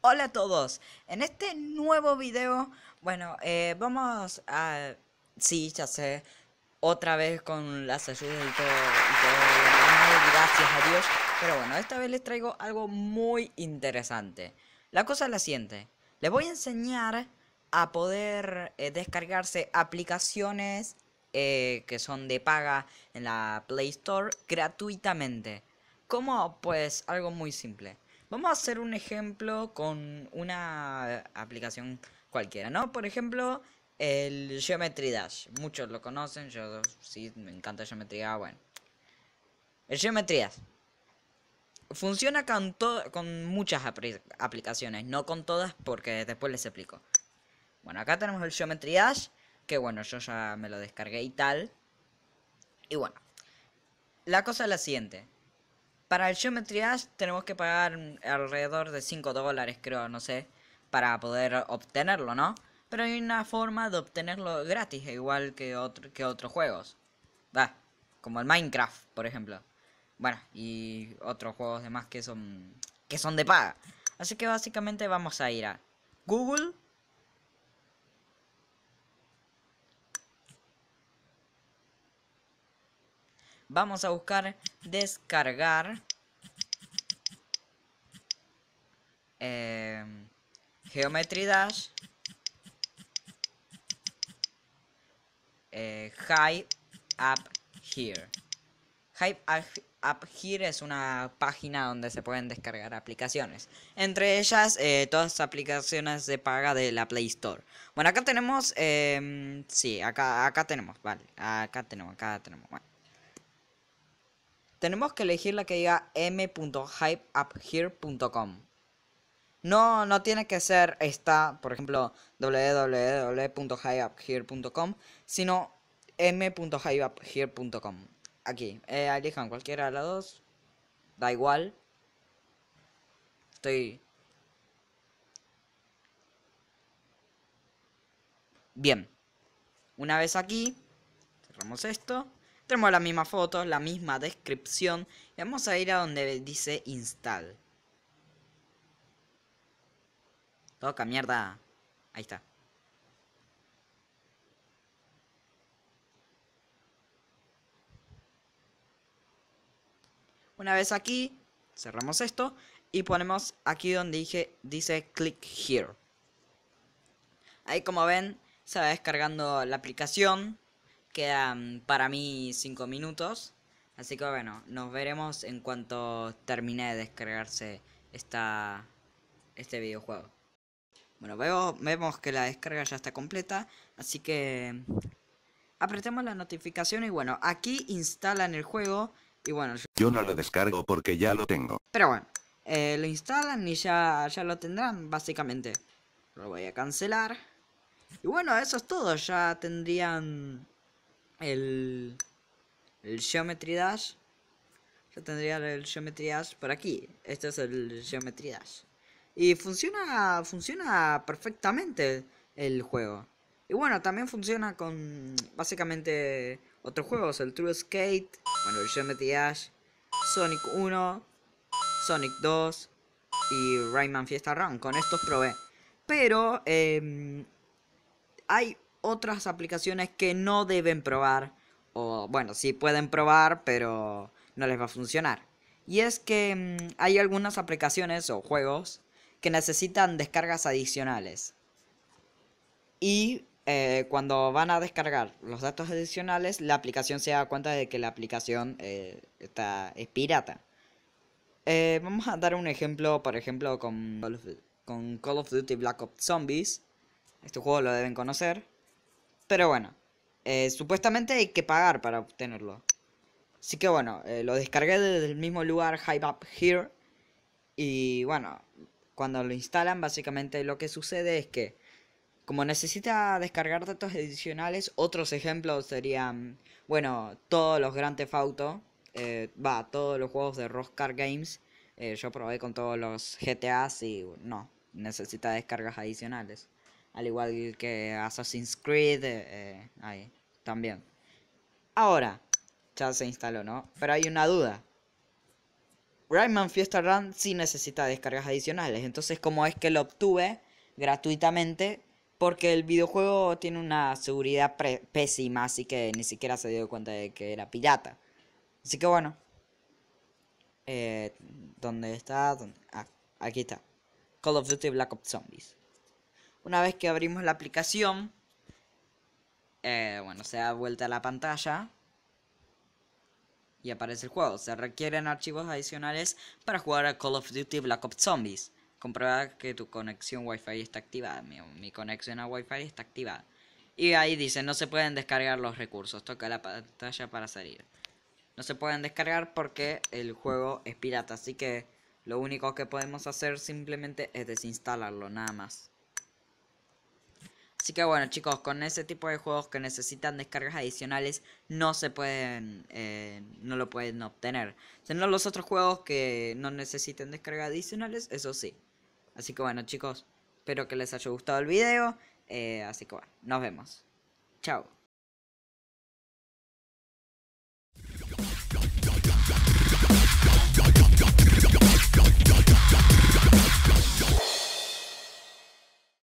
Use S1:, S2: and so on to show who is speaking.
S1: Hola a todos, en este nuevo video, bueno, eh, vamos a, sí, ya sé, otra vez con las ayudas y todo, gracias a Dios, pero bueno, esta vez les traigo algo muy interesante. La cosa es la siguiente, les voy a enseñar a poder eh, descargarse aplicaciones eh, que son de paga en la Play Store gratuitamente. ¿Cómo? Pues algo muy simple. Vamos a hacer un ejemplo con una aplicación cualquiera, ¿no? Por ejemplo, el Geometry Dash. Muchos lo conocen, yo sí, me encanta Geometry Dash, bueno. El Geometry Dash. Funciona con, con muchas aplicaciones, no con todas porque después les explico. Bueno, acá tenemos el Geometry Dash que bueno, yo ya me lo descargué y tal. Y bueno, la cosa es la siguiente. Para el Geometry Dash tenemos que pagar alrededor de 5 dólares, creo, no sé, para poder obtenerlo, ¿no? Pero hay una forma de obtenerlo gratis, igual que, que otros juegos. Va, como el Minecraft, por ejemplo. Bueno, y otros juegos demás que son, que son de paga. Así que básicamente vamos a ir a Google Vamos a buscar descargar. Em, geometry Dash. Eh, hype App Here. Hype Up Here es una página donde se pueden descargar aplicaciones. Entre ellas, eh, todas las aplicaciones de paga de la Play Store. Bueno, acá tenemos... Em, sí, acá, acá tenemos, vale. Acá tenemos, acá tenemos. Bueno tenemos que elegir la que diga m.hypeuphere.com. No, no tiene que ser esta, por ejemplo, www.hypeuphere.com, sino m.hypeuphere.com. Aquí, eh, elijan cualquiera de las dos, da igual. Estoy... Bien. Una vez aquí, cerramos esto. Tenemos la misma foto, la misma descripción. Y vamos a ir a donde dice install. Toca mierda. Ahí está. Una vez aquí, cerramos esto y ponemos aquí donde dije, dice click here. Ahí como ven, se va descargando la aplicación. Quedan para mí 5 minutos. Así que bueno, nos veremos en cuanto termine de descargarse esta, este videojuego. Bueno, vemos que la descarga ya está completa, así que apretemos la notificación y bueno, aquí instalan el juego y bueno... Yo, no lo descargo porque ya lo tengo. Pero bueno, eh, lo instalan y ya, ya lo tendrán, básicamente. Lo voy a cancelar. Y bueno, eso es todo, ya tendrían el, el Geometry Dash. Yo tendría el Geometry Dash por aquí. Este es el Geometry Dash. Y funciona, funciona perfectamente el juego. Y bueno, también funciona con básicamente otros juegos. El True Skate, bueno, el Geometry Dash, Sonic 1, Sonic 2 y Rayman Fiesta Run. Con estos probé. Pero em, hay otras aplicaciones que no deben probar. O bueno, sí pueden probar, pero no les va a funcionar. Y es que mm, hay algunas aplicaciones o juegos que necesitan descargas adicionales. Y eh, cuando van a descargar los datos adicionales, la aplicación se da cuenta de que la aplicación eh, está, es pirata. Eh, vamos a dar un ejemplo, por ejemplo, con con Call of Duty Black Ops Zombies. Este juego lo deben conocer. Pero bueno, eh, supuestamente hay que pagar para obtenerlo. Así que bueno, eh, lo descargué desde el mismo lugar, Hype Up Here. Y bueno, cuando lo instalan, básicamente lo que sucede es que, como necesita descargar datos adicionales, otros ejemplos serían, bueno, todos los Grand Theft Auto, eh, va, todos los juegos de Rockstar Games. yo probé con todos los GTAs y no, necesita descargas adicionales al igual que Assassin's Creed, eh, eh, ahí, también. Ahora, ya se instaló, ¿no? Pero hay una duda. Rayman Fiesta Run sí necesita descargas adicionales, entonces como es que lo obtuve gratuitamente, porque el videojuego tiene una seguridad pésima, así que ni siquiera se dio cuenta de que era pirata. Así que bueno. Eh, ¿Dónde está? Ah, aquí está. Call of Duty Black Ops Zombies. Una vez que abrimos la aplicación, eh, bueno, se da vuelta a la pantalla y aparece el juego. Se requieren archivos adicionales para jugar a Call of Duty Black Ops Zombies. Comprueba que tu conexión Wi-Fi está activada. Mi, mi conexión a Wi-Fi está activada. Y ahí dice, no se pueden descargar los recursos. Toca la pantalla para salir. No se pueden descargar porque el juego es pirata. Así que lo único que podemos hacer simplemente es desinstalarlo, nada más. Así que bueno chicos, con ese tipo de juegos que necesitan descargas adicionales no se pueden, eh, no lo pueden obtener. Sino los otros juegos que no necesiten descargas adicionales, eso sí. Así que bueno chicos, espero que les haya gustado el video. Eh, así que bueno, nos vemos. Chao.